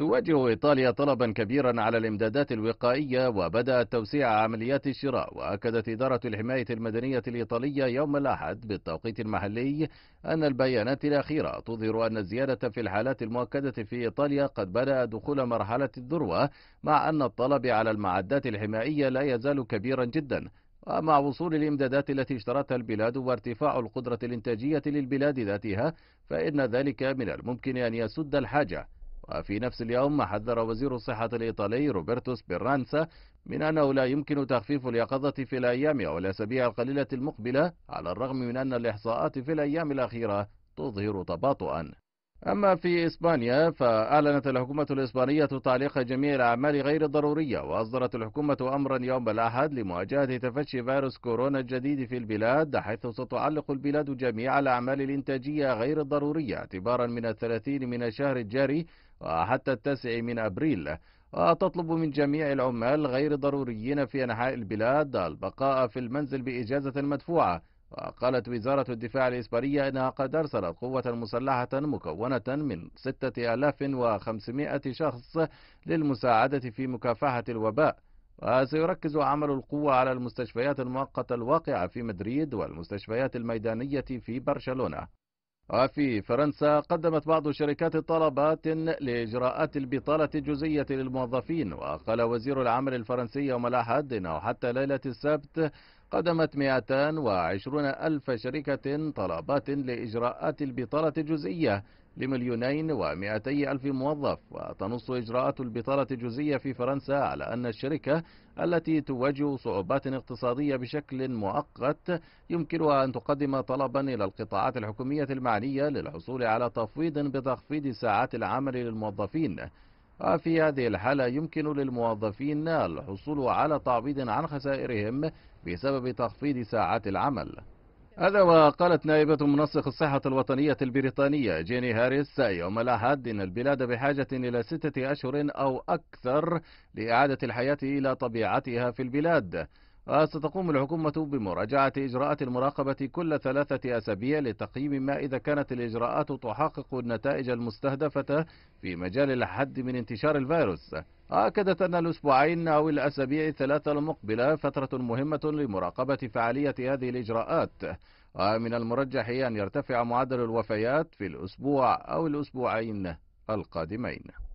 تواجه إيطاليا طلبا كبيرا على الإمدادات الوقائية وبدأت توسيع عمليات الشراء وأكدت إدارة الحماية المدنية الإيطالية يوم الأحد بالتوقيت المحلي أن البيانات الأخيرة تظهر أن الزيادة في الحالات المؤكدة في إيطاليا قد بدأ دخول مرحلة الذروة مع أن الطلب على المعدات الحمائية لا يزال كبيرا جدا ومع وصول الإمدادات التي اشترتها البلاد وارتفاع القدرة الإنتاجية للبلاد ذاتها فإن ذلك من الممكن أن يسد الحاجة وفي نفس اليوم حذر وزير الصحة الإيطالي روبرتو سبيرانسا من أنه لا يمكن تخفيف اليقظة في الأيام أو الأسابيع القليلة المقبلة على الرغم من أن الإحصاءات في الأيام الأخيرة تظهر تباطؤا أما في إسبانيا فأعلنت الحكومة الإسبانية تعليق جميع الأعمال غير الضرورية وأصدرت الحكومة أمرا يوم الأحد لمواجهة تفشي فيروس كورونا الجديد في البلاد حيث ستعلق البلاد جميع الأعمال الإنتاجية غير الضرورية اعتبارا من الثلاثين من الشهر الجاري وحتى التاسع من أبريل وتطلب من جميع العمال غير الضروريين في أنحاء البلاد البقاء في المنزل بإجازة مدفوعة وقالت وزارة الدفاع الإسبانية أنها قد أرسلت قوة مسلحة مكونة من 6500 شخص للمساعدة في مكافحة الوباء وسيركز عمل القوة على المستشفيات المؤقتة الواقعة في مدريد والمستشفيات الميدانية في برشلونة وفي فرنسا قدمت بعض الشركات طلبات لإجراءات البطالة الجزئية للموظفين وقال وزير العمل الفرنسي يوم الأحد أنه حتى ليلة السبت قدمت 220 ألف شركة طلبات لإجراءات البطالة الجزئية لمليونين و ألف موظف وتنص إجراءات البطالة الجزئية في فرنسا على أن الشركة التي تواجه صعوبات اقتصادية بشكل مؤقت يمكنها أن تقدم طلبا إلى القطاعات الحكومية المعنية للحصول على تفويض بتخفيض ساعات العمل للموظفين وفي هذه الحالة يمكن للموظفين الحصول على تعويض عن خسائرهم بسبب تخفيض ساعات العمل هذا وقالت نائبة منسق الصحة الوطنية البريطانية جيني هاريس يوم الأحد إن البلاد بحاجة إلى ستة أشهر أو أكثر لإعادة الحياة إلى طبيعتها في البلاد وستقوم الحكومة بمراجعة إجراءات المراقبة كل ثلاثة أسابيع لتقييم ما إذا كانت الإجراءات تحقق النتائج المستهدفة في مجال الحد من انتشار الفيروس أكدت أن الأسبوعين أو الأسابيع الثلاثة المقبلة فترة مهمة لمراقبة فعالية هذه الإجراءات ومن المرجح أن يرتفع معدل الوفيات في الأسبوع أو الأسبوعين القادمين